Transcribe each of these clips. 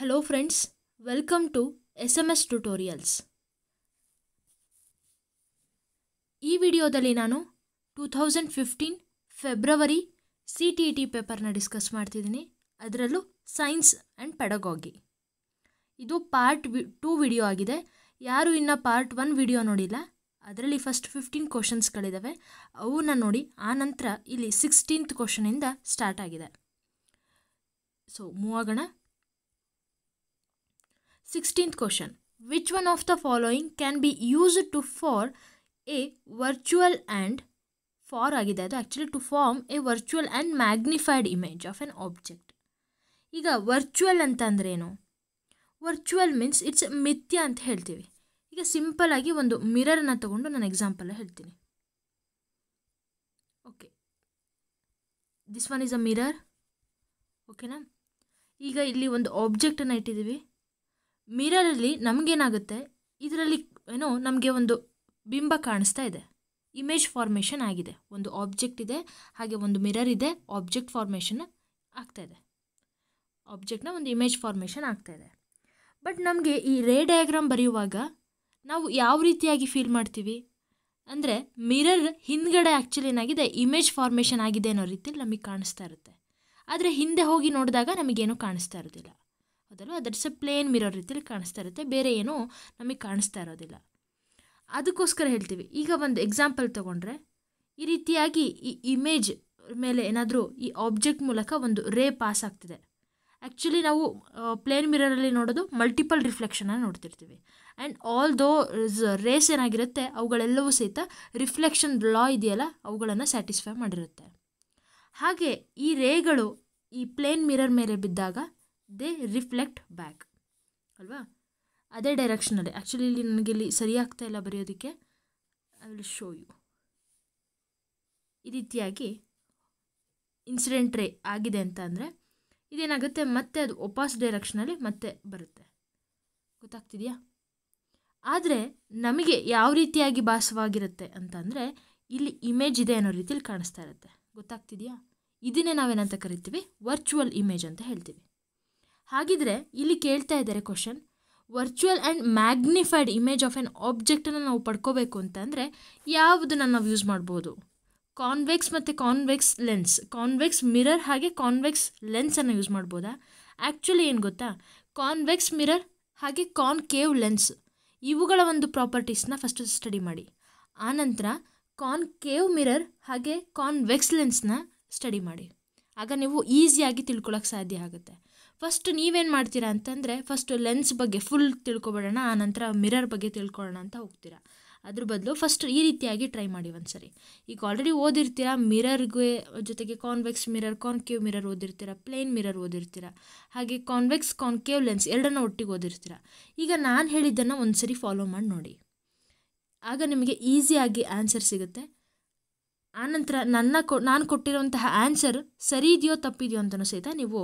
Hello friends welcome to S M S tutorials ಈ ವಿಡಿಯೋದಲ್ಲಿ ನಾನು two thousand fifteen February C T E T ಪೇಪರ್ನ discuss ಮಾಡ್ತಿದ್ದೀನಿ ಅದರಲ್ಲೂ ಸೈನ್ಸ್ ಆ್ಯಂಡ್ ಪೆಡಗೋಗಿ ಇದು ಪಾರ್ಟ್ ವಿ ಟೂ ವಿಡಿಯೋ ಆಗಿದೆ ಯಾರು ಇನ್ನು ಪಾರ್ಟ್ ಒನ್ ವಿಡಿಯೋ ನೋಡಿಲ್ಲ ಅದರಲ್ಲಿ ಫಸ್ಟ್ ಫಿಫ್ಟೀನ್ ಕ್ವಶನ್ಸ್ಗಳಿದ್ದಾವೆ ಅವನ್ನ ನೋಡಿ ಆ ನಂತರ ಇಲ್ಲಿ ಸಿಕ್ಸ್ಟೀನ್ತ್ ಕ್ವಶನಿಂದ ಸ್ಟಾರ್ಟ್ ಆಗಿದೆ ಸೊ ಮೂವಾಗಣ sixteenth question which one of the following can be used to for a virtual and for ಆಗಿದೆ ಅದು actually to form a virtual and magnified image of an object ಈಗ ವರ್ಚುವಲ್ ಅಂತಂದ್ರೇನು virtual means it's ಮಿಥ್ಯ ಅಂತ ಹೇಳ್ತೀವಿ ಈಗ ಸಿಂಪಲಾಗಿ ಒಂದು ಮಿರರನ್ನು ತಗೊಂಡು ನಾನು ಎಕ್ಸಾಂಪಲ್ ಹೇಳ್ತೀನಿ okay this one is a mirror ಓಕೆನಾ ಈಗ ಇಲ್ಲಿ ಒಂದು ಆಬ್ಜೆಕ್ಟನ್ನು ಇಟ್ಟಿದ್ದೀವಿ ಮಿರರಲ್ಲಿ ನಮಗೇನಾಗುತ್ತೆ ಇದರಲ್ಲಿ ಏನೋ ನಮಗೆ ಒಂದು ಬಿಂಬ ಕಾಣಿಸ್ತಾ ಇದೆ ಇಮೇಜ್ ಫಾರ್ಮೇಷನ್ ಆಗಿದೆ ಒಂದು ಆಬ್ಜೆಕ್ಟ್ ಇದೆ ಹಾಗೆ ಒಂದು ಮಿರರ್ ಇದೆ ಆಬ್ಜೆಕ್ಟ್ ಫಾರ್ಮೇಷನ್ ಆಗ್ತಾ ಇದೆ ಆಬ್ಜೆಕ್ಟ್ನ ಒಂದು ಇಮೇಜ್ ಫಾರ್ಮೇಷನ್ ಆಗ್ತಾ ಇದೆ ಬಟ್ ನಮಗೆ ಈ ರೇ ಡಯಾಗ್ರಾಮ್ ಬರೆಯುವಾಗ ನಾವು ಯಾವ ರೀತಿಯಾಗಿ ಫೀಲ್ ಮಾಡ್ತೀವಿ ಅಂದರೆ ಮಿರರ್ ಹಿಂದ್ಗಡೆ ಆ್ಯಕ್ಚುಲಿ ಏನಾಗಿದೆ ಇಮೇಜ್ ಫಾರ್ಮೇಷನ್ ಆಗಿದೆ ಅನ್ನೋ ರೀತಿಯಲ್ಲಿ ನಮಗೆ ಕಾಣಿಸ್ತಾ ಇರುತ್ತೆ ಆದರೆ ಹಿಂದೆ ಹೋಗಿ ನೋಡಿದಾಗ ನಮಗೇನು ಕಾಣಿಸ್ತಾ ಇರೋದಿಲ್ಲ ಅದರ ಅದು ಪ್ಲೇನ್ ಮಿರೋ ರೀತಿಯಲ್ಲಿ ಕಾಣಿಸ್ತಾ ಇರುತ್ತೆ ಬೇರೆ ಏನೂ ನಮಗೆ ಕಾಣಿಸ್ತಾ ಇರೋದಿಲ್ಲ ಅದಕ್ಕೋಸ್ಕರ ಹೇಳ್ತೀವಿ ಈಗ ಒಂದು ಎಕ್ಸಾಂಪಲ್ ತೊಗೊಂಡ್ರೆ ಈ ರೀತಿಯಾಗಿ ಈ ಇಮೇಜ್ ಮೇಲೆ ಏನಾದರೂ ಈ ಆಬ್ಜೆಕ್ಟ್ ಮೂಲಕ ಒಂದು ರೇ ಪಾಸ್ ಆಗ್ತಿದೆ ಆ್ಯಕ್ಚುಲಿ ನಾವು ಪ್ಲೇನ್ ಮಿರರಲ್ಲಿ ನೋಡೋದು ಮಲ್ಟಿಪಲ್ ಅನ್ನು ನೋಡ್ತಿರ್ತೀವಿ ಆ್ಯಂಡ್ ಆಲ್ ದೋ ರೇಸ್ ಏನಾಗಿರುತ್ತೆ ಅವುಗಳೆಲ್ಲವೂ ಸಹಿತ ರಿಫ್ಲೆಕ್ಷನ್ ಲಾ ಇದೆಯಲ್ಲ ಅವುಗಳನ್ನು ಸ್ಯಾಟಿಸ್ಫೈ ಮಾಡಿರುತ್ತೆ ಹಾಗೆ ಈ ರೇಗಳು ಈ ಪ್ಲೇನ್ ಮಿರರ್ ಮೇಲೆ ಬಿದ್ದಾಗ ದೇ ರಿಫ್ಲೆಕ್ಟ್ ಬ್ಯಾಕ್ ಅಲ್ವಾ ಅದೇ ಡೈರೆಕ್ಷನಲ್ಲಿ ಆ್ಯಕ್ಚುಲಿ ಇಲ್ಲಿ ನನಗೆ ಇಲ್ಲಿ ಸರಿಯಾಗ್ತಾ ಇಲ್ಲ ಬರೆಯೋದಕ್ಕೆ ಐ ವಿಲ್ ಶೋ ಯು ಈ ರೀತಿಯಾಗಿ ಇನ್ಸಿಡೆಂಟ್ ರೇ ಆಗಿದೆ ಅಂತ ಅಂದರೆ ಇದೇನಾಗುತ್ತೆ ಮತ್ತೆ ಅದು ಒಪಾಸ್ ಡೈರೆಕ್ಷನಲ್ಲಿ ಮತ್ತೆ ಬರುತ್ತೆ ಗೊತ್ತಾಗ್ತಿದೆಯಾ ಆದರೆ ನಮಗೆ ಯಾವ ರೀತಿಯಾಗಿ ಭಾಸವಾಗಿರುತ್ತೆ ಅಂತಂದರೆ ಇಲ್ಲಿ ಇಮೇಜ್ ಇದೆ ಅನ್ನೋ ರೀತಿಯಲ್ಲಿ ಕಾಣಿಸ್ತಾ ಇರುತ್ತೆ ಗೊತ್ತಾಗ್ತಿದೆಯಾ ಇದನ್ನೇ ನಾವೇನಂತ ಕರಿತೀವಿ ವರ್ಚುವಲ್ ಇಮೇಜ್ ಅಂತ ಹೇಳ್ತೀವಿ ಹಾಗಿದ್ರೆ ಇಲ್ಲಿ ಕೇಳ್ತಾ ಇದ್ದಾರೆ question virtual and magnified image of an ಆಬ್ಜೆಕ್ಟನ್ನು ನಾವು ಪಡ್ಕೋಬೇಕು ಅಂತಂದರೆ ಯಾವುದನ್ನು ನಾವು ಯೂಸ್ ಮಾಡ್ಬೋದು ಕಾನ್ವೆಕ್ಸ್ ಮತ್ತು ಕಾನ್ವೆಕ್ಸ್ ಲೆನ್ಸ್ ಕಾನ್ವೆಕ್ಸ್ ಮಿರರ್ ಹಾಗೆ ಕಾನ್ವೆಕ್ಸ್ ಲೆನ್ಸನ್ನು ಯೂಸ್ ಮಾಡ್ಬೋದಾ ಆ್ಯಕ್ಚುಲಿ ಏನು ಗೊತ್ತಾ ಕಾನ್ವೆಕ್ಸ್ ಮಿರರ್ ಹಾಗೆ ಕೇವ್ ಲೆನ್ಸ್ ಇವುಗಳ ಒಂದು ಪ್ರಾಪರ್ಟೀಸ್ನ ಫಸ್ಟ್ ಸ್ಟಡಿ ಮಾಡಿ ಆನಂತರ ಕೇವ್ ಮಿರರ್ ಹಾಗೆ ಕಾನ್ವೆಕ್ಸ್ ಲೆನ್ಸ್ನ ಸ್ಟಡಿ ಮಾಡಿ ಆಗ ನೀವು ಈಸಿಯಾಗಿ ತಿಳ್ಕೊಳ್ಳೋಕೆ ಸಾಧ್ಯ ಆಗುತ್ತೆ ಫಸ್ಟ್ ನೀವೇನು ಮಾಡ್ತೀರಾ ಅಂತಂದರೆ ಫಸ್ಟು ಲೆನ್ಸ್ ಬಗ್ಗೆ ಫುಲ್ ತಿಳ್ಕೊಬೇಡೋಣ ಆ ನಂತರ ಮಿರರ್ ಬಗ್ಗೆ ತಿಳ್ಕೊಳ್ಳೋಣ ಅಂತ ಹೋಗ್ತೀರಾ ಅದ್ರ ಬದಲು ಫಸ್ಟ್ ಈ ರೀತಿಯಾಗಿ ಟ್ರೈ ಮಾಡಿ ಒಂದು ಸರಿ ಈಗ ಆಲ್ರೆಡಿ ಓದಿರ್ತೀರಾ ಮಿರರ್ಗೆ ಜೊತೆಗೆ ಕಾನ್ವೆಕ್ಸ್ ಮಿರರ್ ಕಾನ್ಕೇವ್ ಮಿರರ್ ಓದಿರ್ತೀರಾ ಪ್ಲೇನ್ ಮಿರರ್ ಓದಿರ್ತೀರಾ ಹಾಗೆ ಕಾನ್ವೆಕ್ಸ್ ಕಾನ್ಕೇವ್ ಲೆನ್ಸ್ ಎರಡನ್ನ ಒಟ್ಟಿಗೆ ಓದಿರ್ತೀರಾ ಈಗ ನಾನು ಹೇಳಿದ್ದನ್ನು ಒಂದು ಸರಿ ಫಾಲೋ ಮಾಡಿ ನೋಡಿ ಆಗ ನಿಮಗೆ ಈಸಿಯಾಗಿ ಆನ್ಸರ್ ಸಿಗುತ್ತೆ ಆನಂತರ ನನ್ನ ಕೊ ನಾನು ಕೊಟ್ಟಿರುವಂತಹ ಆನ್ಸರ್ ಸರಿ ಇದೆಯೋ ತಪ್ಪಿದೆಯೋ ಅಂತಲೂ ಸಹಿತ ನೀವು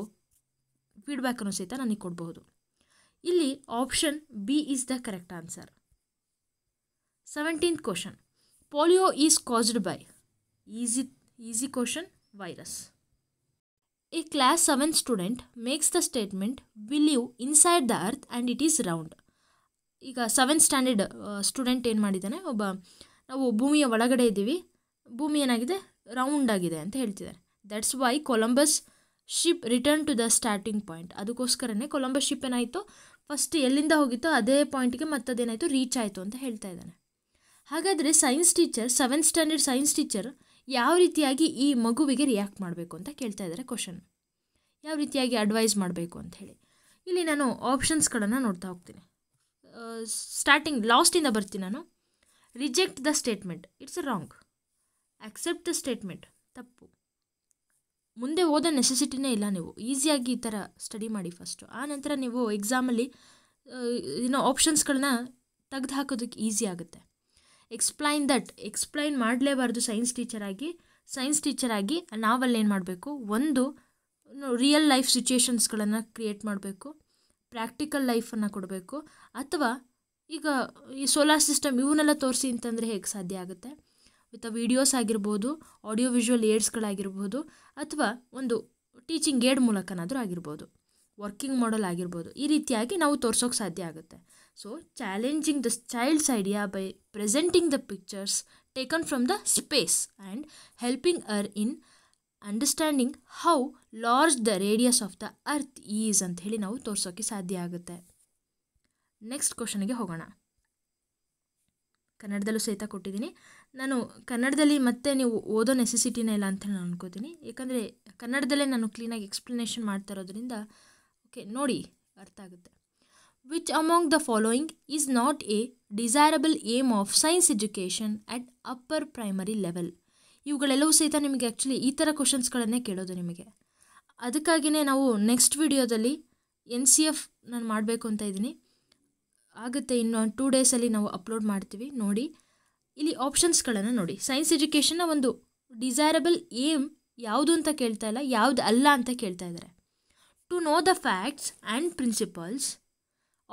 ಫೀಡ್ಬ್ಯಾಕನ್ನು ಸಹಿತ ನನಗೆ ಕೊಡಬಹುದು ಇಲ್ಲಿ option B is the correct answer seventeenth question polio is caused by easy easy question virus a class seven student makes the statement believe inside the earth and it is round ಈಗ seventh standard student ಏನು ಮಾಡಿದ್ದಾನೆ ಒಬ್ಬ ನಾವು ಭೂಮಿಯ ಒಳಗಡೆ ಇದ್ದೀವಿ ಭೂಮಿ ಏನಾಗಿದೆ ರೌಂಡ್ ಆಗಿದೆ ಅಂತ ಹೇಳ್ತಿದ್ದಾರೆ that's why Columbus ship return to the starting point ಅದಕ್ಕೋಸ್ಕರನೇ ಕೊಲಂಬ ಶಿಪ್ ಏನಾಯಿತು ಫಸ್ಟ್ ಎಲ್ಲಿಂದ ಹೋಗಿತ್ತು ಅದೇ ಪಾಯಿಂಟ್ಗೆ ಮತ್ತದೇನಾಯಿತು ರೀಚ್ ಆಯಿತು ಅಂತ ಹೇಳ್ತಾ ಇದ್ದಾನೆ ಹಾಗಾದರೆ science teacher seventh standard science teacher ಯಾವ ರೀತಿಯಾಗಿ ಈ ಮಗುವಿಗೆ ರಿಯಾಕ್ಟ್ ಮಾಡಬೇಕು ಅಂತ ಕೇಳ್ತಾ ಇದ್ದಾರೆ ಕ್ವಶನ್ ಯಾವ ರೀತಿಯಾಗಿ ಅಡ್ವೈಸ್ ಮಾಡಬೇಕು ಅಂತ ಹೇಳಿ ಇಲ್ಲಿ ನಾನು ಆಪ್ಷನ್ಸ್ಗಳನ್ನು ನೋಡ್ತಾ ಹೋಗ್ತೀನಿ ಸ್ಟಾರ್ಟಿಂಗ್ ಲಾಸ್ಟಿಂದ ಬರ್ತೀನಿ ನಾನು reject the statement it's a wrong accept the statement ತಪ್ಪು ಮುಂದೆ ಓದೋ ನೆಸೆಸಿಟಿನೇ ಇಲ್ಲ ನೀವು ಈಸಿಯಾಗಿ ಈ ಥರ ಸ್ಟಡಿ ಮಾಡಿ ಫಸ್ಟು ಆ ನಂತರ ನೀವು ಎಕ್ಸಾಮಲ್ಲಿ ಏನೋ ಆಪ್ಷನ್ಸ್ಗಳನ್ನ ತೆಗ್ದು ಹಾಕೋದಕ್ಕೆ ಈಸಿ ಆಗುತ್ತೆ ಎಕ್ಸ್ಪ್ಲೈನ್ ದಟ್ ಎಕ್ಸ್ಪ್ಲೈನ್ ಮಾಡಲೇಬಾರ್ದು ಸೈನ್ಸ್ ಟೀಚರ್ ಆಗಿ ಸೈನ್ಸ್ ಟೀಚರ್ ಆಗಿ ನಾವಲ್ಲೇನು ಮಾಡಬೇಕು ಒಂದು ರಿಯಲ್ ಲೈಫ್ ಸಿಚುಯೇಷನ್ಸ್ಗಳನ್ನು ಕ್ರಿಯೇಟ್ ಮಾಡಬೇಕು ಪ್ರಾಕ್ಟಿಕಲ್ ಲೈಫನ್ನು ಕೊಡಬೇಕು ಅಥವಾ ಈಗ ಈ ಸೋಲಾರ್ ಸಿಸ್ಟಮ್ ಇವನ್ನೆಲ್ಲ ತೋರಿಸಿ ಅಂತಂದರೆ ಹೇಗೆ ಸಾಧ್ಯ ಆಗುತ್ತೆ ವಿತ್ ವೀಡಿಯೋಸ್ ಆಗಿರ್ಬೋದು ಆಡಿಯೋ ವಿಜುವಲ್ ಏಡ್ಸ್ಗಳಾಗಿರ್ಬೋದು ಅಥವಾ ಒಂದು ಟೀಚಿಂಗ್ ಏಡ್ ಮೂಲಕನಾದರೂ ಆಗಿರ್ಬೋದು ವರ್ಕಿಂಗ್ ಮಾಡೆಲ್ ಆಗಿರ್ಬೋದು ಈ ರೀತಿಯಾಗಿ ನಾವು ತೋರ್ಸೋಕೆ ಸಾಧ್ಯ ಆಗುತ್ತೆ so challenging the child's idea by presenting the pictures taken from the space and helping her in understanding how large the radius of the earth is ಅಂತ ಹೇಳಿ ನಾವು ತೋರ್ಸೋಕ್ಕೆ ಸಾಧ್ಯ ಆಗುತ್ತೆ ನೆಕ್ಸ್ಟ್ ಕ್ವಶನಿಗೆ ಹೋಗೋಣ ಕನ್ನಡದಲ್ಲೂ ಸಹಿತ ಕೊಟ್ಟಿದ್ದೀನಿ ನಾನು ಕನ್ನಡದಲ್ಲಿ ಮತ್ತೆ ನೀವು ಓದೋ ನೆಸೆಸಿಟಿನೇ ಇಲ್ಲ ಅಂತ ನಾನು ಅನ್ಕೋತೀನಿ ಏಕೆಂದರೆ ಕನ್ನಡದಲ್ಲೇ ನಾನು ಕ್ಲೀನಾಗಿ ಎಕ್ಸ್ಪ್ಲನೇಷನ್ ಮಾಡ್ತಾ ಇರೋದ್ರಿಂದ ಓಕೆ ನೋಡಿ ಅರ್ಥ ಆಗುತ್ತೆ which among the following is not a desirable aim of science education at upper primary level ಇವುಗಳೆಲ್ಲವೂ ಸಹಿತ ನಿಮಗೆ ಆ್ಯಕ್ಚುಲಿ ಈ ಥರ ಕ್ವಶನ್ಸ್ಗಳನ್ನೇ ಕೇಳೋದು ನಿಮಗೆ ಅದಕ್ಕಾಗಿಯೇ ನಾವು ನೆಕ್ಸ್ಟ್ ವಿಡಿಯೋದಲ್ಲಿ ಎನ್ ಸಿ ಎಫ್ ನಾನು ಮಾಡಬೇಕು ಅಂತ ಇದ್ದೀನಿ ಆಗುತ್ತೆ ಇನ್ನು ಟೂ ಡೇಸಲ್ಲಿ ನಾವು ಅಪ್ಲೋಡ್ ಮಾಡ್ತೀವಿ ನೋಡಿ ಇಲ್ಲಿ ಆಪ್ಷನ್ಸ್ಗಳನ್ನು ನೋಡಿ ಸೈನ್ಸ್ ಎಜುಕೇಷನ್ನ ಒಂದು ಡಿಸೈರಬಲ್ ಏಮ್ ಯಾವುದು ಅಂತ ಕೇಳ್ತಾ ಇಲ್ಲ ಯಾವುದು ಅಲ್ಲ ಅಂತ ಕೇಳ್ತಾ ಇದ್ದಾರೆ to know the facts and principles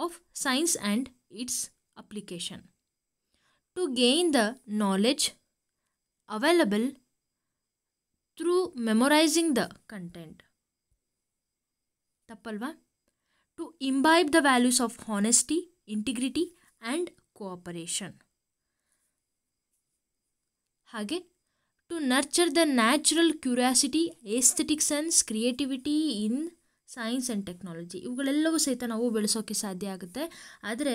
of science and its application to gain the knowledge available through memorising the content ತಪ್ಪಲ್ವಾ to imbibe the values of honesty integrity and cooperation ಹಾಗೆ to nurture the natural curiosity aesthetic sense creativity in science and technology ಇವುಗಳೆಲ್ಲವೂ ಸಹಿತ ನಾವು ಬೆಳೆಸೋಕ್ಕೆ ಸಾಧ್ಯ ಆಗುತ್ತೆ ಆದರೆ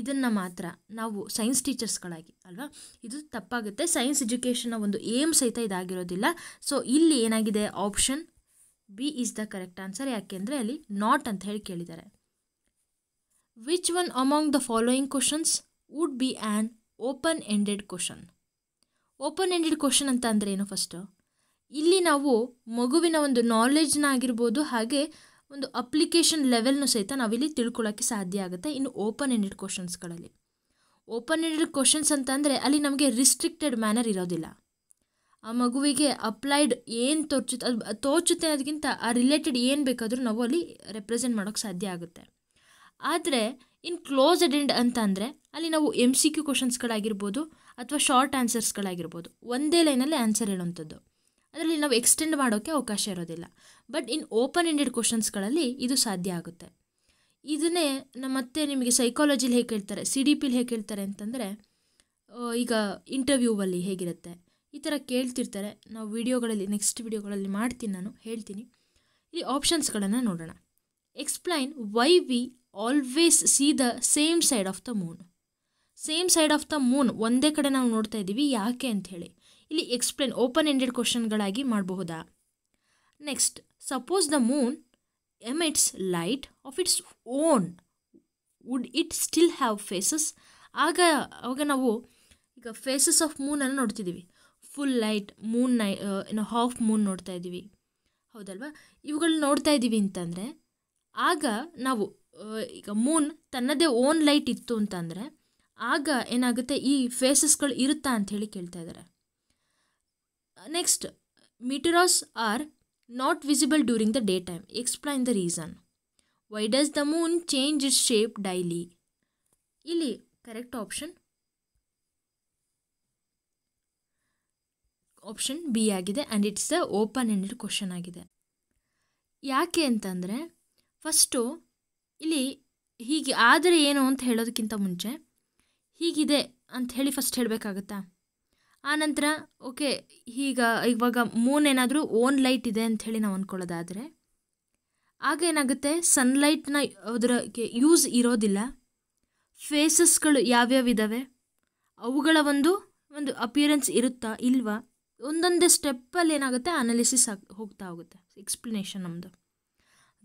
ಇದನ್ನು ಮಾತ್ರ ನಾವು ಸೈನ್ಸ್ ಟೀಚರ್ಸ್ಗಳಾಗಿ ಅಲ್ವಾ ಇದು ತಪ್ಪಾಗುತ್ತೆ ಸೈನ್ಸ್ ಎಜುಕೇಷನ್ನ ಒಂದು ಏಮ್ ಸಹಿತ ಇದಾಗಿರೋದಿಲ್ಲ ಸೊ ಇಲ್ಲಿ ಏನಾಗಿದೆ option B is the correct answer ಯಾಕೆಂದರೆ ಅಲ್ಲಿ ನಾಟ್ ಅಂತ ಹೇಳಿ ಕೇಳಿದ್ದಾರೆ Which one among the following questions would be an open ended question open ended question ಅಂತ ಅಂದರೆ ಏನು ಫಸ್ಟು ಇಲ್ಲಿ ನಾವು ಮಗುವಿನ ಒಂದು ನಾಲೆಡ್ಜ್ನ ಆಗಿರ್ಬೋದು ಹಾಗೆ ಒಂದು ಅಪ್ಲಿಕೇಶನ್ ಲೆವೆಲ್ನು ಸಹಿತ ನಾವಿಲ್ಲಿ ತಿಳ್ಕೊಳ್ಳೋಕ್ಕೆ ಸಾಧ್ಯ ಆಗುತ್ತೆ ಇನ್ನು ಓಪನ್ ಎಂಡೆಡ್ ಕ್ವಶನ್ಸ್ಗಳಲ್ಲಿ ಓಪನ್ ಎಂಡೆಡ್ ಕ್ವಶನ್ಸ್ ಅಂತಂದರೆ ಅಲ್ಲಿ ನಮಗೆ ರಿಸ್ಟ್ರಿಕ್ಟೆಡ್ ಮ್ಯಾನರ್ ಇರೋದಿಲ್ಲ ಆ ಮಗುವಿಗೆ ಅಪ್ಲೈಡ್ ಏನು ತೋರ್ಚುತ್ತೆ ಅದು ತೋರ್ಚುತ್ತೆ ಅನ್ನೋದಕ್ಕಿಂತ ಆ ರಿಲೇಟೆಡ್ ಏನು ಬೇಕಾದರೂ ನಾವು ಅಲ್ಲಿ ರೆಪ್ರೆಸೆಂಟ್ ಮಾಡೋಕ್ಕೆ ಸಾಧ್ಯ ಆಗುತ್ತೆ ಆದರೆ ಇನ್ ಕ್ಲೋಸ್ ಎಂಡ್ ಅಂತ ಅಂದರೆ ಅಲ್ಲಿ ನಾವು ಎಮ್ ಸಿ ಕ್ಯೂ ಕ್ವಶನ್ಸ್ಗಳಾಗಿರ್ಬೋದು ಅಥವಾ ಶಾರ್ಟ್ ಆನ್ಸರ್ಸ್ಗಳಾಗಿರ್ಬೋದು ಒಂದೇ ಲೈನಲ್ಲಿ ಆನ್ಸರ್ ಹೇಳುವಂಥದ್ದು ಅದರಲ್ಲಿ ನಾವು ಎಕ್ಸ್ಟೆಂಡ್ ಮಾಡೋಕ್ಕೆ ಅವಕಾಶ ಇರೋದಿಲ್ಲ ಬಟ್ ಇನ್ ಓಪನ್ ಎಂಡೆಡ್ ಕ್ವಶನ್ಸ್ಗಳಲ್ಲಿ ಇದು ಸಾಧ್ಯ ಆಗುತ್ತೆ ಇದನ್ನೇ ಮತ್ತೆ ನಿಮಗೆ ಸೈಕಾಲಜಿಲಿ ಹೇಗೆ ಹೇಳ್ತಾರೆ ಸಿ ಡಿ ಪಿಲಿ ಹೇಗೆ ಹೇಳ್ತಾರೆ ಅಂತಂದರೆ ಈಗ ಇಂಟರ್ವ್ಯೂವಲ್ಲಿ ಹೇಗಿರುತ್ತೆ ಈ ಥರ ಕೇಳ್ತಿರ್ತಾರೆ ನಾವು ವಿಡಿಯೋಗಳಲ್ಲಿ ನೆಕ್ಸ್ಟ್ ವಿಡಿಯೋಗಳಲ್ಲಿ ಮಾಡ್ತೀನಿ ನಾನು ಹೇಳ್ತೀನಿ ಇಲ್ಲಿ ಆಪ್ಷನ್ಸ್ಗಳನ್ನು ನೋಡೋಣ explain why we always see the same side of the moon same side of the moon ಒಂದೇ ಕಡೆ ನಾವು ನೋಡ್ತಾ ಇದ್ದೀವಿ ಯಾಕೆ ಅಂಥೇಳಿ ಇಲ್ಲಿ ಎಕ್ಸ್ಪ್ಲೇನ್ ಓಪನ್ ಎಂಡೆಡ್ ಕ್ವಶನ್ಗಳಾಗಿ ಮಾಡಬಹುದಾ next suppose the moon emits light of its own would it still have phases ಆಗ ಆವಾಗ ನಾವು ಈಗ ಫೇಸಸ್ ಆಫ್ ಮೂನನ್ನು ನೋಡ್ತಿದ್ದೀವಿ ಫುಲ್ ಲೈಟ್ ಮೂನ್ ನೈ ಏನೋ ಹಾಫ್ ಮೂನ್ ನೋಡ್ತಾ ಇದ್ದೀವಿ ಹೌದಲ್ವಾ ಇವುಗಳನ್ನ ನೋಡ್ತಾ ಇದ್ದೀವಿ ಅಂತಂದರೆ ಆಗ ನಾವು ಈಗ ಮೂನ್ ತನ್ನದೇ ಓನ್ ಲೈಟ್ ಇತ್ತು ಅಂತಂದರೆ ಆಗ ಏನಾಗುತ್ತೆ ಈ ಫೇಸಸ್ಗಳು ಇರುತ್ತಾ ಹೇಳಿ ಕೇಳ್ತಾ ಇದ್ದಾರೆ next meteors are not visible during the day time explain the reason why does the moon change its shape daily ಇಲ್ಲಿ ಕರೆಕ್ಟ್ ಆಪ್ಷನ್ ಆಪ್ಷನ್ ಬಿ ಆಗಿದೆ and it's the open ended question ಆಗಿದೆ ಯಾಕೆ ಅಂತಂದರೆ ಫಸ್ಟು ಇಲ್ಲಿ ಹೀಗೆ ಆದರೆ ಏನು ಅಂತ ಹೇಳೋದಕ್ಕಿಂತ ಮುಂಚೆ ಹೀಗಿದೆ ಅಂತ ಹೇಳಿ ಫಸ್ಟ್ ಹೇಳಬೇಕಾಗತ್ತಾ ಆನಂತರ ಓಕೆ ಈಗ ಇವಾಗ ಮೂನ್ ಏನಾದರೂ ಓನ್ ಲೈಟ್ ಇದೆ ಅಂತ ಹೇಳಿ ನಾವು ಅಂದ್ಕೊಳ್ಳೋದಾದರೆ ಆಗ ಏನಾಗುತ್ತೆ ಸನ್ಲೈಟ್ನ ಅದರಕ್ಕೆ ಯೂಸ್ ಇರೋದಿಲ್ಲ ಫೇಸಸ್ಗಳು ಯಾವ್ಯಾವ ಇದ್ದಾವೆ ಅವುಗಳ ಒಂದು ಒಂದು ಅಪಿಯರೆನ್ಸ್ ಇರುತ್ತಾ ಇಲ್ವಾ ಒಂದೊಂದೇ ಸ್ಟೆಪ್ಪಲ್ಲಿ ಏನಾಗುತ್ತೆ ಅನಾಲಿಸಿಸ್ ಆಗಿ ಹೋಗ್ತಾ ಹೋಗುತ್ತೆ ಎಕ್ಸ್ಪ್ಲನೇಷನ್ ನಮ್ಮದು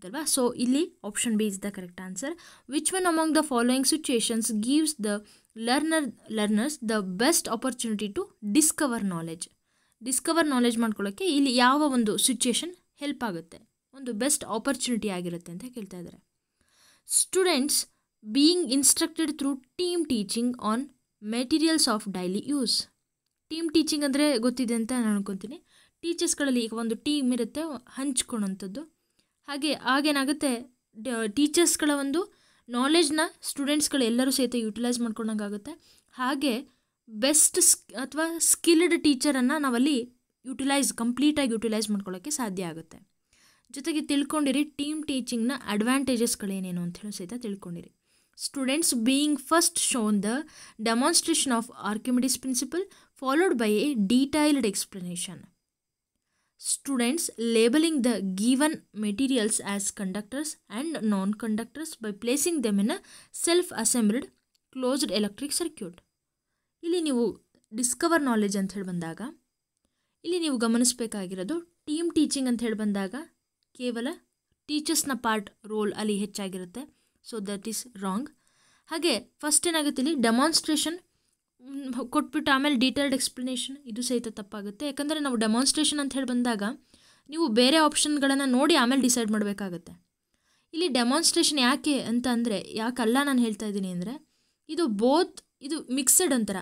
ಅಲ್ವಾ ಸೊ ಇಲ್ಲಿ option B is the correct answer which one among the following situations gives the learner learners the best opportunity to discover knowledge discover knowledge ಮಾಡ್ಕೊಳ್ಳೋಕ್ಕೆ ಇಲ್ಲಿ ಯಾವ ಒಂದು ಸಿಚುಯೇಷನ್ ಹೆಲ್ಪ್ ಆಗುತ್ತೆ ಒಂದು ಬೆಸ್ಟ್ ಆಪರ್ಚುನಿಟಿ ಆಗಿರುತ್ತೆ ಅಂತ ಕೇಳ್ತಾ ಇದ್ದಾರೆ students being instructed through team teaching on materials of daily use team teaching ಅಂದರೆ ಗೊತ್ತಿದೆ ಅಂತ ನಾನು ಅನ್ಕೊತೀನಿ ಟೀಚರ್ಸ್ಗಳಲ್ಲಿ ಈಗ ಒಂದು ಟೀಮ್ ಇರುತ್ತೆ ಹಂಚ್ಕೊಳೋಂಥದ್ದು ಹಾಗೆ ಆಗೇನಾಗುತ್ತೆ ಟೀಚರ್ಸ್ಗಳ ಒಂದು ನಾಲೆಜ್ನ ಸ್ಟೂಡೆಂಟ್ಸ್ಗಳೆಲ್ಲರೂ ಎಲ್ಲರೂ ಸಹಿತ ಯುಟಿಲೈಸ್ ಮಾಡ್ಕೊಂಡಂಗಾಗುತ್ತೆ ಹಾಗೆ ಬೆಸ್ಟ್ ಸ್ಕ್ ಅಥವಾ ಸ್ಕಿಲ್ಡ್ ಟೀಚರನ್ನು ನಾವಲ್ಲಿ ಯುಟಿಲೈಸ್ ಕಂಪ್ಲೀಟಾಗಿ ಯುಟಿಲೈಸ್ ಮಾಡ್ಕೊಳ್ಳೋಕ್ಕೆ ಸಾಧ್ಯ ಆಗುತ್ತೆ ಜೊತೆಗೆ ತಿಳ್ಕೊಂಡಿರಿ ಟೀಮ್ ಟೀಚಿಂಗ್ನ ಅಡ್ವಾಂಟೇಜಸ್ಗಳೇನೇನು ಅಂತ ಸಹಿತ ತಿಳ್ಕೊಂಡಿರಿ students being first shown the demonstration of Archimedes principle followed by a detailed explanation students labeling the given materials as conductors and non-conductors by placing them in a self-assembled closed electric circuit. ಇಲ್ಲಿ ನೀವು Discover knowledge ಅಂತ ಹೇಳಿ ಬಂದಾಗ ಇಲ್ಲಿ ನೀವು ಗಮನಿಸಬೇಕಾಗಿರೋದು team teaching ಅಂತ ಹೇಳಿ ಬಂದಾಗ ಕೇವಲ ಟೀಚರ್ಸ್ನ ಪಾರ್ಟ್ ರೋಲ್ ಅಲ್ಲಿ ಹೆಚ್ಚಾಗಿರುತ್ತೆ ಸೊ ದಟ್ ಈಸ್ ರಾಂಗ್ ಹಾಗೆ ಫಸ್ಟ್ ಏನಾಗುತ್ತೆ ಇಲ್ಲಿ ಡೆಮಾನ್ಸ್ಟ್ರೇಷನ್ ಕೊಟ್ಬಿಟ್ಟು ಆಮೇಲೆ ಡೀಟೇಲ್ಡ್ ಎಕ್ಸ್ಪ್ಲನೇಷನ್ ಇದು ಸಹಿತ ತಪ್ಪಾಗುತ್ತೆ ಯಾಕಂದರೆ ನಾವು ಡೆಮಾನ್ಸ್ಟ್ರೇಷನ್ ಅಂತ ಹೇಳಿ ಬಂದಾಗ ನೀವು ಬೇರೆ ಆಪ್ಷನ್ಗಳನ್ನು ನೋಡಿ ಆಮೇಲೆ ಡಿಸೈಡ್ ಮಾಡಬೇಕಾಗತ್ತೆ ಇಲ್ಲಿ ಡೆಮಾನ್ಸ್ಟ್ರೇಷನ್ ಯಾಕೆ ಅಂತ ಅಂದರೆ ಯಾಕಲ್ಲ ನಾನು ಹೇಳ್ತಾ ಇದ್ದೀನಿ ಅಂದರೆ ಇದು ಬೋತ್ ಇದು ಮಿಕ್ಸಡ್ ಒಂಥರ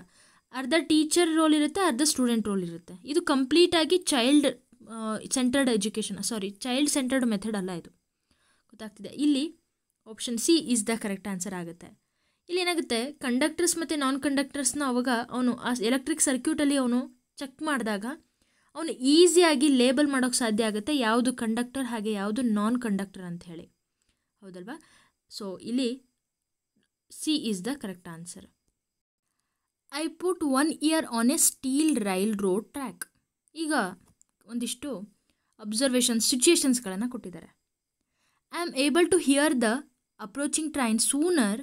ಅರ್ಧ ಟೀಚರ್ ರೋಲ್ ಇರುತ್ತೆ ಅರ್ಧ ಸ್ಟೂಡೆಂಟ್ ರೋಲ್ ಇರುತ್ತೆ ಇದು ಕಂಪ್ಲೀಟಾಗಿ child centred education sorry child centred method ಅಲ್ಲ ಇದು ಗೊತ್ತಾಗ್ತಿದೆ ಇಲ್ಲಿ option C is the correct answer ಆಗುತ್ತೆ ಇಲ್ಲಿ ಏನಾಗುತ್ತೆ ಕಂಡಕ್ಟರ್ಸ್ ಮತ್ತು ನಾನ್ ಕಂಡಕ್ಟರ್ಸ್ನ ಅವಾಗ ಅವನು ಆ ಎಲೆಕ್ಟ್ರಿಕ್ ಸರ್ಕ್ಯೂಟಲ್ಲಿ ಅವನು ಚೆಕ್ ಮಾಡಿದಾಗ ಅವನು ಈಸಿಯಾಗಿ ಲೇಬಲ್ ಮಾಡೋಕ್ಕೆ ಸಾಧ್ಯ ಆಗುತ್ತೆ ಯಾವುದು ಕಂಡಕ್ಟರ್ ಹಾಗೆ ಯಾವುದು ನಾನ್ ಕಂಡಕ್ಟರ್ ಅಂತ ಹೇಳಿ ಹೌದಲ್ವಾ ಸೊ ಇಲ್ಲಿ C is the correct answer I put one ear on a steel railroad track ಈಗ ಒಂದಿಷ್ಟು ಅಬ್ಸರ್ವೇಷನ್ಸ್ ಸಿಚುಯೇಷನ್ಸ್ಗಳನ್ನು ಕೊಟ್ಟಿದ್ದಾರೆ I am able to hear the approaching train sooner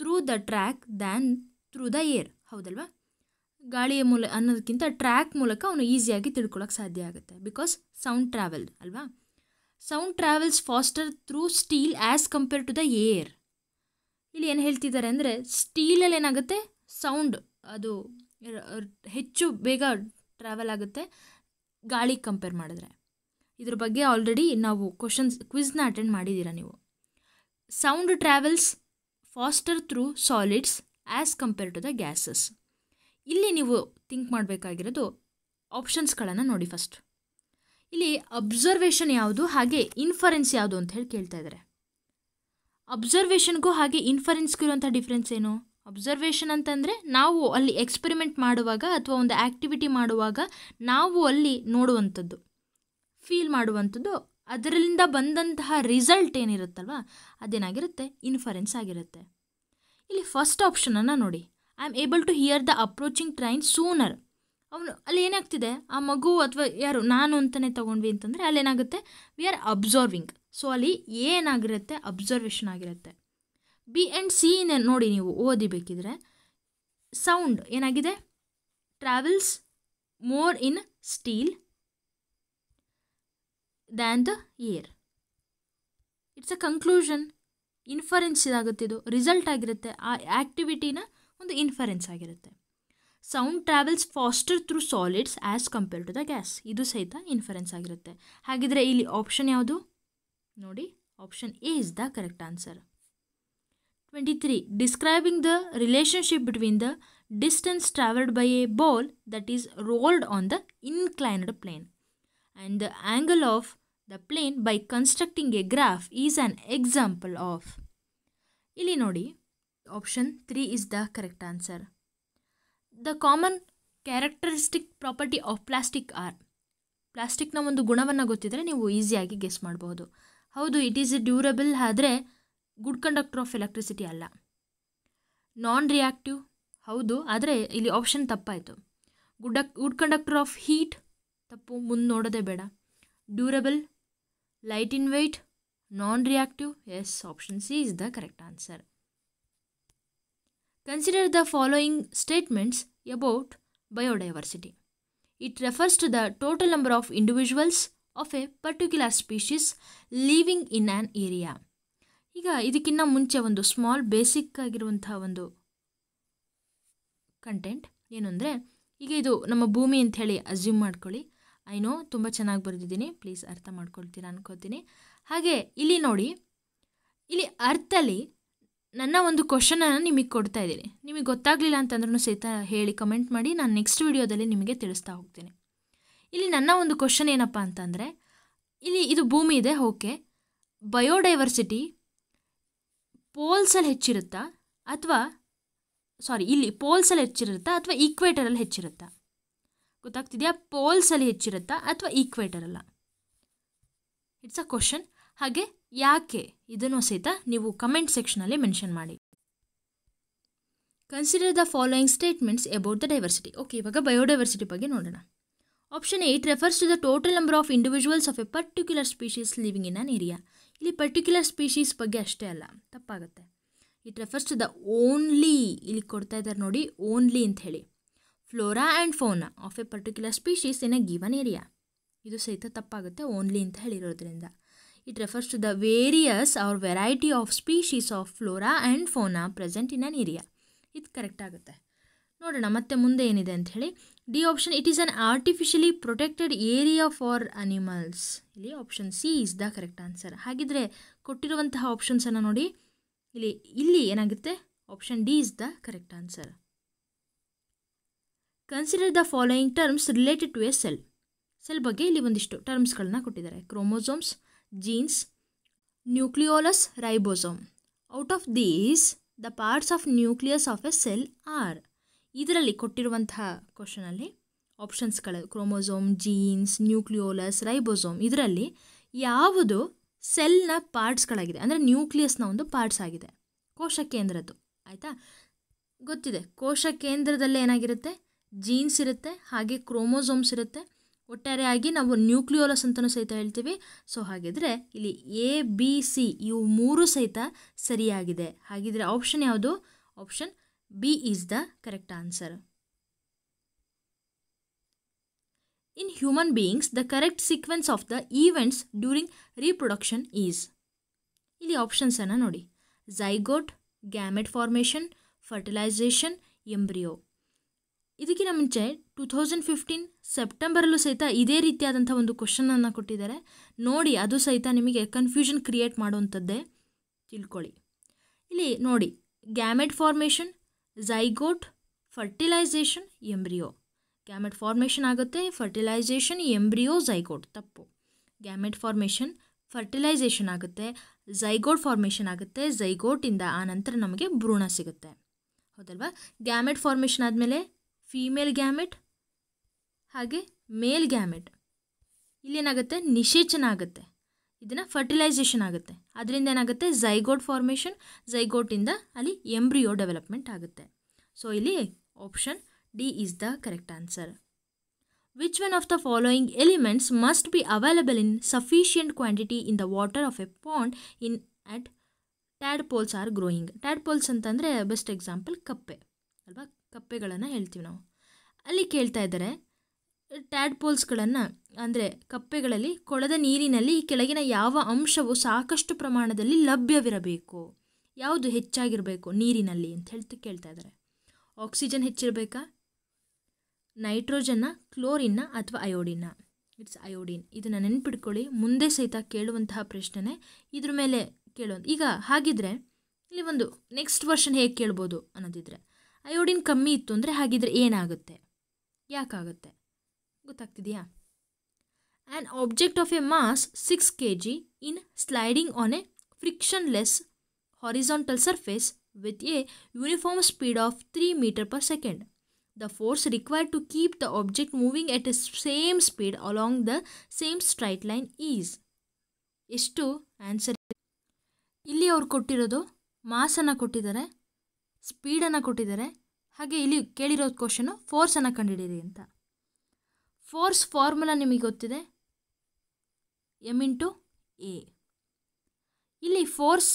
through the track than through the air ಹೌದಲ್ವಾ ಗಾಳಿಯ ಮೂಲ ಅನ್ನೋದಕ್ಕಿಂತ track ಮೂಲಕ ಅವನು ಈಸಿಯಾಗಿ ತಿಳ್ಕೊಳ್ಳೋಕೆ ಸಾಧ್ಯ ಆಗುತ್ತೆ ಬಿಕಾಸ್ ಸೌಂಡ್ ಟ್ರಾವೆಲ್ ಅಲ್ವಾ sound travels faster through steel as compared to the air ಇಲ್ಲಿ ಏನು ಹೇಳ್ತಿದ್ದಾರೆ ಅಂದರೆ ಸ್ಟೀಲಲ್ಲಿ ಏನಾಗುತ್ತೆ ಸೌಂಡ್ ಅದು ಹೆಚ್ಚು ಬೇಗ ಟ್ರಾವೆಲ್ ಆಗುತ್ತೆ ಗಾಳಿಗೆ ಕಂಪೇರ್ ಮಾಡಿದ್ರೆ ಇದ್ರ ಬಗ್ಗೆ ಆಲ್ರೆಡಿ ನಾವು ಕ್ವಶನ್ಸ್ ಕ್ವಿಝ್ನ ಅಟೆಂಡ್ ಮಾಡಿದ್ದೀರಾ ನೀವು sound travels faster through solids as compared to the gases ಇಲ್ಲಿ ನೀವು ಥಿಂಕ್ ಮಾಡಬೇಕಾಗಿರೋದು ಆಪ್ಷನ್ಸ್ಗಳನ್ನು ನೋಡಿ ಫಸ್ಟ್ ಇಲ್ಲಿ ಅಬ್ಸರ್ವೇಷನ್ ಯಾವುದು ಹಾಗೆ ಇನ್ಫರೆನ್ಸ್ ಯಾವುದು ಅಂತ ಹೇಳಿ ಕೇಳ್ತಾ ಇದ್ದಾರೆ ಅಬ್ಸರ್ವೇಷನ್ಗೂ ಹಾಗೆ ಇನ್ಫರೆನ್ಸ್ಗೂ ಇರುವಂಥ ಡಿಫ್ರೆನ್ಸ್ ಏನು ಅಬ್ಸರ್ವೇಷನ್ ಅಂತಂದರೆ ನಾವು ಅಲ್ಲಿ ಎಕ್ಸ್ಪೆರಿಮೆಂಟ್ ಮಾಡುವಾಗ ಅಥವಾ ಒಂದು ಆ್ಯಕ್ಟಿವಿಟಿ ಮಾಡುವಾಗ ನಾವು ಅಲ್ಲಿ ನೋಡುವಂಥದ್ದು ಫೀಲ್ ಮಾಡುವಂಥದ್ದು ಅದರಿಂದ ಬಂದಂತಹ ರಿಸಲ್ಟ್ ಏನಿರುತ್ತಲ್ವ ಅದೇನಾಗಿರುತ್ತೆ ಇನ್ಫರೆನ್ಸ್ ಆಗಿರುತ್ತೆ ಇಲ್ಲಿ ಫಸ್ಟ್ ಆಪ್ಷನನ್ನು ನೋಡಿ I am able to hear the approaching train sooner ಅವನು ಅಲ್ಲಿ ಏನಾಗ್ತಿದೆ ಆ ಮಗು ಅಥವಾ ಯಾರು ನಾನು ಅಂತಲೇ ತೊಗೊಂಡ್ವಿ ಅಂತಂದರೆ ಅಲ್ಲೇನಾಗುತ್ತೆ ವಿ ಆರ್ ಅಬ್ಸರ್ವಿಂಗ್ ಸೊ ಅಲ್ಲಿ ಏನಾಗಿರುತ್ತೆ ಅಬ್ಸರ್ವೇಷನ್ ಆಗಿರುತ್ತೆ ಬಿ ಆ್ಯಂಡ್ ಸಿ ನೋಡಿ ನೀವು ಓದಿಬೇಕಿದ್ರೆ ಸೌಂಡ್ ಏನಾಗಿದೆ travels more in steel than the air it's a conclusion inference ಇದಾಗುತ್ತೆ ಇದು ರಿಸಲ್ಟ್ ಆಗಿರುತ್ತೆ ಆ ಆ್ಯಕ್ಟಿವಿಟಿನ ಒಂದು ಇನ್ಫರೆನ್ಸ್ ಆಗಿರುತ್ತೆ sound travels faster through solids as compared to the gas ಇದು ಸಹಿತ ಇನ್ಫರೆನ್ಸ್ ಆಗಿರುತ್ತೆ ಹಾಗಿದ್ರೆ ಇಲ್ಲಿ ಆಪ್ಷನ್ ಯಾವುದು ನೋಡಿ option A is the correct answer twenty three describing the relationship between the distance travelled by a ball that is rolled on the inclined plane and the angle of the plane by constructing a graph is an example of ಇಲ್ಲಿ ನೋಡಿ option three is the correct answer the common characteristic property of plastic or ಪ್ಲಾಸ್ಟಿಕ್ನ ಒಂದು ಗುಣವನ್ನು ಗೊತ್ತಿದ್ದರೆ ನೀವು ಈಸಿಯಾಗಿ guess ಮಾಡಬಹುದು ಹೌದು ಇಟ್ ಈಸ್ ಎ ಡ್ಯೂರಬಲ್ ಆದರೆ ಗುಡ್ ಕಂಡಕ್ಟರ್ ಆಫ್ ಎಲೆಕ್ಟ್ರಿಸಿಟಿ ಅಲ್ಲ ನಾನ್ ರಿಯಾಕ್ಟಿವ್ ಹೌದು ಆದರೆ ಇಲ್ಲಿ ಆಪ್ಷನ್ ತಪ್ಪಾಯಿತು good good conductor of heat ತಪ್ಪು ಮುಂದೆ ನೋಡೋದೇ ಬೇಡ durable light in weight, non-reactive? Yes, option C is the correct answer. Consider the following statements about biodiversity. It refers to the total number of individuals of a particular species living in an area. ಈಗ ಇದಕ್ಕಿಂತ ಮುಂಚೆ ಒಂದು small basic ಆಗಿರುವಂತಹ ಒಂದು content ಏನು ಅಂದರೆ ಈಗ ಇದು ನಮ್ಮ ಭೂಮಿ ಅಂತ ಹೇಳಿ ಅಸ್ಯೂಮ್ ಮಾಡ್ಕೊಳ್ಳಿ ಐ ನೋ ತುಂಬ ಚೆನ್ನಾಗಿ ಬರೆದಿದ್ದೀನಿ ಪ್ಲೀಸ್ ಅರ್ಥ ಮಾಡ್ಕೊಳ್ತೀರಾ ಅನ್ಕೋತೀನಿ ಹಾಗೆ ಇಲ್ಲಿ ನೋಡಿ ಇಲ್ಲಿ ಅರ್ಥಲ್ಲಿ ನನ್ನ ಒಂದು ಕ್ವಶನನ್ನು ನಿಮಗೆ ಕೊಡ್ತಾ ಇದ್ದೀನಿ ನಿಮಗೆ ಗೊತ್ತಾಗಲಿಲ್ಲ ಅಂತಂದ್ರೂ ಸಹಿತ ಹೇಳಿ ಕಮೆಂಟ್ ಮಾಡಿ ನಾನು ನೆಕ್ಸ್ಟ್ ವಿಡಿಯೋದಲ್ಲಿ ನಿಮಗೆ ತಿಳಿಸ್ತಾ ಹೋಗ್ತೀನಿ ಇಲ್ಲಿ ನನ್ನ ಒಂದು ಕ್ವಶನ್ ಏನಪ್ಪ ಅಂತಂದರೆ ಇಲ್ಲಿ ಇದು ಭೂಮಿ ಇದೆ ಓಕೆ ಬಯೋಡೈವರ್ಸಿಟಿ ಪೋಲ್ಸಲ್ಲಿ ಹೆಚ್ಚಿರುತ್ತಾ ಅಥವಾ ಸಾರಿ ಇಲ್ಲಿ ಪೋಲ್ಸಲ್ಲಿ ಹೆಚ್ಚಿರುತ್ತಾ ಅಥವಾ ಈಕ್ವೇಟರಲ್ಲಿ ಹೆಚ್ಚಿರುತ್ತಾ ಗೊತ್ತಾಗ್ತಿದೆಯಾ ಪೋಲ್ಸಲ್ಲಿ ಹೆಚ್ಚಿರುತ್ತಾ ಅಥವಾ ಅಲ್ಲ ಇಟ್ಸ್ ಅ ಕ್ವಶನ್ ಹಾಗೆ ಯಾಕೆ ಇದನ್ನು ಸಹಿತ ನೀವು ಕಮೆಂಟ್ ಸೆಕ್ಷನಲ್ಲಿ ಮೆನ್ಷನ್ ಮಾಡಿ consider the following statements about the diversity okay ಇವಾಗ ಬಯೋಡೈವರ್ಸಿಟಿ ಬಗ್ಗೆ ನೋಡೋಣ option A it refers to the total number of individuals of a particular species living in an area ಇಲ್ಲಿ ಪರ್ಟಿಕ್ಯುಲರ್ ಸ್ಪೀಷೀಸ್ ಬಗ್ಗೆ ಅಷ್ಟೇ ಅಲ್ಲ ತಪ್ಪಾಗುತ್ತೆ it refers to the only ಇಲ್ಲಿ ಕೊಡ್ತಾ ಇದ್ದಾರೆ ನೋಡಿ ಓನ್ಲಿ ಅಂತ ಹೇಳಿ flora and fauna of a particular species in a given area ಇದು ಸಹಿತ ತಪ್ಪಾಗುತ್ತೆ ಓನ್ಲಿ ಅಂತ ಹೇಳಿರೋದ್ರಿಂದ it refers to the various our variety of species of flora and fauna present in an area ಇದು ಕರೆಕ್ಟ್ ಆಗುತ್ತೆ ನೋಡೋಣ ಮತ್ತೆ ಮುಂದೆ ಏನಿದೆ ಅಂತ ಹೇಳಿ D option it is an artificially protected area for animals ಇಲ್ಲಿ option C is the correct answer ಹಾಗಿದ್ರೆ ಕೊಟ್ಟಿರುವಂತಹ ಆಪ್ಷನ್ಸನ್ನು ನೋಡಿ ಇಲ್ಲಿ ಇಲ್ಲಿ ಏನಾಗುತ್ತೆ option D is the correct answer consider the following terms related to a cell cell ಬಗ್ಗೆ ಇಲ್ಲಿ ಒಂದಿಷ್ಟು ಟರ್ಮ್ಸ್ಗಳನ್ನ ಕೊಟ್ಟಿದ್ದಾರೆ chromosomes jeans nucleolus ribosome out of these the parts of nucleus of a cell are ಇದರಲ್ಲಿ ಕೊಟ್ಟಿರುವಂತಹ ಕ್ವಶನಲ್ಲಿ ಆಪ್ಷನ್ಸ್ಗಳು ಕ್ರೋಮೋಸೋಮ್ ಜೀನ್ಸ್ ನ್ಯೂಕ್ಲಿಯೋಲಸ್ ರೈಬೋಸೋಮ್ ಇದರಲ್ಲಿ ಯಾವುದು ಸೆಲ್ನ ಪಾರ್ಟ್ಸ್ಗಳಾಗಿದೆ ಅಂದರೆ ನ್ಯೂಕ್ಲಿಯಸ್ನ ಒಂದು ಪಾರ್ಟ್ಸ್ ಆಗಿದೆ ಕೋಶ ಕೇಂದ್ರದ್ದು ಆಯಿತಾ ಗೊತ್ತಿದೆ ಕೋಶ ಕೇಂದ್ರದಲ್ಲೇ ಏನಾಗಿರುತ್ತೆ ಜೀನ್ಸ್ ಇರುತ್ತೆ ಹಾಗೆ ಕ್ರೋಮೋಸೋಮ್ಸ್ ಇರುತ್ತೆ ಒಟ್ಟಾರೆಯಾಗಿ ನಾವು ನ್ಯೂಕ್ಲಿಯೋಲಸ್ ಅಂತಲೂ ಸಹಿತ ಹೇಳ್ತೀವಿ ಸೊ ಹಾಗಿದ್ರೆ ಇಲ್ಲಿ ಎ ಬಿ ಸಿ ಇವು ಮೂರು ಸಹಿತ ಸರಿಯಾಗಿದೆ ಹಾಗಿದ್ರೆ ಆಪ್ಷನ್ ಯಾವುದು option B is the correct answer in human beings the correct sequence of the events during reproduction is ಇಲ್ಲಿ ಆಪ್ಷನ್ಸನ್ನು ನೋಡಿ zygote gamete formation fertilisation embryo ಇದಕ್ಕಿಂತ ಮುಂಚೆ ಟೂ ತೌಸಂಡ್ ಫಿಫ್ಟೀನ್ ಸೆಪ್ಟೆಂಬರಲ್ಲೂ ಸಹಿತ ಇದೇ ರೀತಿಯಾದಂಥ ಒಂದು ಕ್ವಶನನ್ನು ಕೊಟ್ಟಿದ್ದಾರೆ ನೋಡಿ ಅದು ಸಹಿತ ನಿಮಗೆ ಕನ್ಫ್ಯೂಷನ್ ಕ್ರಿಯೇಟ್ ಮಾಡುವಂಥದ್ದೇ ತಿಳ್ಕೊಳ್ಳಿ ಇಲ್ಲಿ ನೋಡಿ gamete formation zygote fertilisation embryo gamete formation ಆಗುತ್ತೆ ಫರ್ಟಿಲೈಸೇಷನ್ ಎಂಬ್ರಿಯೋ ಝೈಗೋಟ್ ತಪ್ಪು ಗ್ಯಾಮೆಟ್ ಫಾರ್ಮೇಷನ್ ಫರ್ಟಿಲೈಸೇಷನ್ ಆಗುತ್ತೆ ಝೈಗೋಟ್ ಫಾರ್ಮೇಷನ್ ಆಗುತ್ತೆ ಝೈಗೋಟಿಂದ ಆ ನಂತರ ನಮಗೆ ಭ್ರೂಣ ಸಿಗುತ್ತೆ ಹೌದಲ್ವಾ ಗ್ಯಾಮೆಟ್ ಫಾರ್ಮೇಷನ್ ಆದಮೇಲೆ ಫೀಮೇಲ್ ಗ್ಯಾಮೆಟ್ ಹಾಗೆ ಮೇಲ್ ಗ್ಯಾಮೆಟ್ ಇಲ್ಲೇನಾಗುತ್ತೆ ನಿಷೇಚನ ಆಗುತ್ತೆ ಇದನ್ನು ಫರ್ಟಿಲೈಸೇಷನ್ ಆಗುತ್ತೆ ಅದರಿಂದ ಏನಾಗುತ್ತೆ ಝೈಗೋಟ್ ಫಾರ್ಮೇಷನ್ ಝೈಗೋಟಿಂದ ಅಲ್ಲಿ ಎಂಬ್ರಿಯೋ ಡೆವಲಪ್ಮೆಂಟ್ ಆಗುತ್ತೆ ಸೊ ಇಲ್ಲಿ option D is the correct answer which one of the following elements must be available in sufficient quantity in the water of a pond in at tadpoles are growing tadpoles ಅಂತಂದರೆ best example ಕಪ್ಪೆ ಅಲ್ವಾ ಕಪ್ಪೆಗಳನ್ನು ಹೇಳ್ತೀವಿ ನಾವು ಅಲ್ಲಿ ಕೇಳ್ತಾ ಇದ್ದಾರೆ tad ಪೋಲ್ಸ್ಗಳನ್ನು ಅಂದರೆ ಕಪ್ಪೆಗಳಲ್ಲಿ ಕೊಳದ ನೀರಿನಲ್ಲಿ ಕೆಳಗಿನ ಯಾವ ಅಂಶವು ಸಾಕಷ್ಟು ಪ್ರಮಾಣದಲ್ಲಿ ಲಭ್ಯವಿರಬೇಕು ಯಾವುದು ಹೆಚ್ಚಾಗಿರಬೇಕು ನೀರಿನಲ್ಲಿ ಅಂತ ಹೇಳ್ತು ಕೇಳ್ತಾ ಇದ್ದಾರೆ ಆಕ್ಸಿಜನ್ ಹೆಚ್ಚಿರಬೇಕಾ ನೈಟ್ರೋಜನ್ನ ಕ್ಲೋರಿನ್ನ ಅಥವಾ ಅಯೋಡಿನ ಇಟ್ಸ್ ಅಯೋಡಿನ್ ಇದನ್ನು ನೆನ್ಪಿಟ್ಕೊಳ್ಳಿ ಮುಂದೆ ಸಹಿತ ಕೇಳುವಂತಹ ಪ್ರಶ್ನೆ ಇದ್ರ ಮೇಲೆ ಕೇಳೋದು ಈಗ ಹಾಗಿದ್ರೆ ಇಲ್ಲಿ ಒಂದು ನೆಕ್ಸ್ಟ್ ವರ್ಷನ್ ಹೇಗೆ ಕೇಳ್ಬೋದು ಅನ್ನೋದಿದ್ರೆ ಅಯೋಡಿನ್ ಕಮ್ಮಿ ಇತ್ತು ಅಂದರೆ ಹಾಗಿದ್ರೆ ಏನಾಗುತ್ತೆ ಯಾಕಾಗುತ್ತೆ ಗೊತ್ತಾಗ್ತಿದೆಯಾ an object of a mass six K G in sliding on a frictionless horizontal surface with a uniform speed of three metre per second the force required to keep the object moving at a same speed along the same straight line is ಎಷ್ಟು answer ಇಲ್ಲಿ ಅವ್ರು ಕೊಟ್ಟಿರೋದು ಮಾಸನ್ನು ಕೊಟ್ಟಿದ್ದಾರೆ ಸ್ಪೀಡನ್ನು ಕೊಟ್ಟಿದ್ದಾರೆ ಹಾಗೆ ಇಲ್ಲಿ ಕೇಳಿರೋ question ಫೋರ್ಸನ್ನು ಕಂಡುಹಿಡಿಯಿರಿ ಅಂತ ಫೋರ್ಸ್ ಫಾರ್ಮುಲಾ ನಿಮಗೆ ಗೊತ್ತಿದೆ ಎಮ್ ಇಂಟು ಎ ಇಲ್ಲಿ ಫೋರ್ಸ್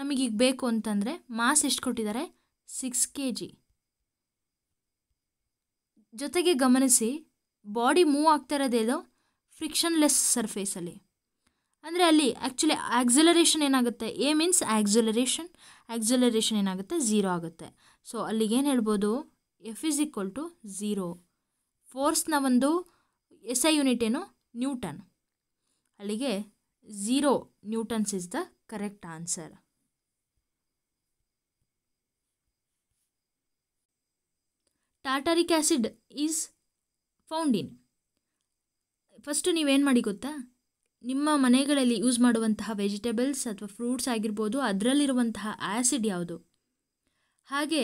ನಮಗೀಗ ಬೇಕು ಅಂತಂದರೆ ಮಾಸ್ ಎಷ್ಟು ಕೊಟ್ಟಿದ್ದಾರೆ ಸಿಕ್ಸ್ ಕೆ ಜಿ ಜೊತೆಗೆ ಗಮನಿಸಿ ಬಾಡಿ ಮೂವ್ ಆಗ್ತಾ ಇರೋದೇದೋ ಫ್ರಿಕ್ಷನ್ಲೆಸ್ ಸರ್ಫೇಸಲ್ಲಿ ಅಂದರೆ ಅಲ್ಲಿ ಆ್ಯಕ್ಚುಲಿ ಆ್ಯಕ್ಸಲರೇಷನ್ ಏನಾಗುತ್ತೆ ಎ ಮೀನ್ಸ್ ಆ್ಯಕ್ಸಲರೇಷನ್ ಆಕ್ಸಲರೇಷನ್ ಏನಾಗುತ್ತೆ ಝೀರೋ ಆಗುತ್ತೆ ಸೊ ಅಲ್ಲಿಗೆ ಏನು ಹೇಳ್ಬೋದು F is equal to zero ಫೋರ್ಸ್ನ ಒಂದು ಎಸ್ ಐ ಯೂನಿಟ್ ಏನು ನ್ಯೂಟನ್ ಅಲ್ಲಿಗೆ zero newtons is the correct answer tartaric acid is found in first ನೀವೇನು ಮಾಡಿ ಗೊತ್ತಾ ನಿಮ್ಮ ಮನೆಗಳಲ್ಲಿ ಯೂಸ್ ಮಾಡುವಂತಹ ವೆಜಿಟೇಬಲ್ಸ್ ಅಥವಾ ಫ್ರೂಟ್ಸ್ ಆಗಿರ್ಬೋದು ಅದರಲ್ಲಿರುವಂತಹ ಆ್ಯಸಿಡ್ ಯಾವುದು ಹಾಗೆ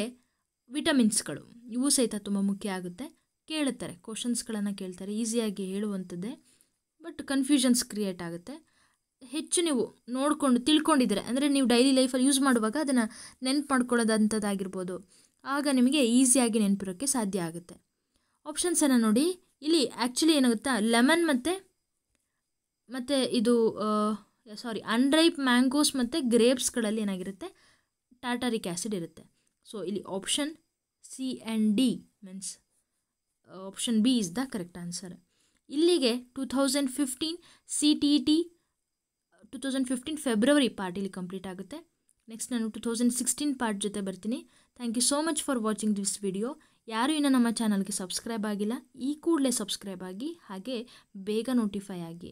ವಿಟಮಿನ್ಸ್ಗಳು ಇವು ಸಹಿತ ತುಂಬ ಮುಖ್ಯ ಆಗುತ್ತೆ ಕೇಳುತ್ತಾರೆ ಕ್ವಶನ್ಸ್ಗಳನ್ನು ಕೇಳ್ತಾರೆ ಈಸಿಯಾಗಿ ಹೇಳುವಂಥದ್ದೇ ಬಟ್ ಕನ್ಫ್ಯೂಷನ್ಸ್ ಕ್ರಿಯೇಟ್ ಆಗುತ್ತೆ ಹೆಚ್ಚು ನೀವು ನೋಡಿಕೊಂಡು ತಿಳ್ಕೊಂಡಿದ್ದರೆ ಅಂದರೆ ನೀವು ಡೈಲಿ ಲೈಫಲ್ಲಿ ಯೂಸ್ ಮಾಡುವಾಗ ಅದನ್ನು ನೆನ್ಪು ಮಾಡ್ಕೊಳ್ಳೋದಂಥದ್ದಾಗಿರ್ಬೋದು ಆಗ ನಿಮಗೆ ಈಸಿಯಾಗಿ ನೆನಪಿರೋಕ್ಕೆ ಸಾಧ್ಯ ಆಗುತ್ತೆ ಆಪ್ಷನ್ಸನ್ನು ನೋಡಿ ಇಲ್ಲಿ ಆ್ಯಕ್ಚುಲಿ ಏನಾಗುತ್ತಾ ಲೆಮನ್ ಮತ್ತು ಮತ್ತು ಇದು ಸಾರಿ ಅನ್ರೈಪ್ ಮ್ಯಾಂಗೋಸ್ ಮತ್ತು ಗ್ರೇಪ್ಸ್ಗಳಲ್ಲಿ ಏನಾಗಿರುತ್ತೆ ಟಾಟಾರಿಕ್ ಆ್ಯಸಿಡ್ ಇರುತ್ತೆ ಸೊ ಇಲ್ಲಿ option C and D means option B is the correct answer ಇಲ್ಲಿಗೆ two thousand fifteen C T T two thousand fifteen February part ಇಲ್ಲಿ ಕಂಪ್ಲೀಟ್ ಆಗುತ್ತೆ ನೆಕ್ಸ್ಟ್ ನಾನು ಟೂ ತೌಸಂಡ್ ಸಿಕ್ಸ್ಟೀನ್ ಪಾರ್ಟ್ ಜೊತೆ ಬರ್ತೀನಿ thank you so much for watching this video ಯಾರೂ ಇನ್ನೂ ನಮ್ಮ ಚಾನಲ್ಗೆ ಸಬ್ಸ್ಕ್ರೈಬ್ ಆಗಿಲ್ಲ ಈ ಕೂಡಲೇ ಸಬ್ಸ್ಕ್ರೈಬ್ ಆಗಿ ಹಾಗೆ ಬೇಗ ನೋಟಿಫೈ ಆಗಿ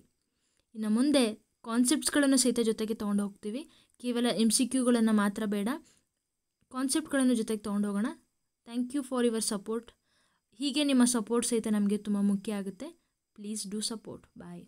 ಇನ್ನು ಮುಂದೆ ಕಾನ್ಸೆಪ್ಟ್ಸ್ಗಳನ್ನು ಸಹಿತ ಜೊತೆಗೆ ತೊಗೊಂಡು ಹೋಗ್ತೀವಿ ಕೇವಲ ಎಮ್ ಸಿ ಕ್ಯೂಗಳನ್ನು ಮಾತ್ರ ಬೇಡ ಕಾನ್ಸೆಪ್ಟ್ಗಳನ್ನು ಜೊತೆಗೆ ತೊಗೊಂಡು ಹೋಗೋಣ thank you for your support ಹೀಗೆ ನಿಮ್ಮ ಸಪೋರ್ಟ್ ಸಹಿತ ನಮಗೆ ತುಂಬ ಮುಖ್ಯ ಆಗುತ್ತೆ ಪ್ಲೀಸ್ ಡೂ ಸಪೋರ್ಟ್ ಬಾಯ್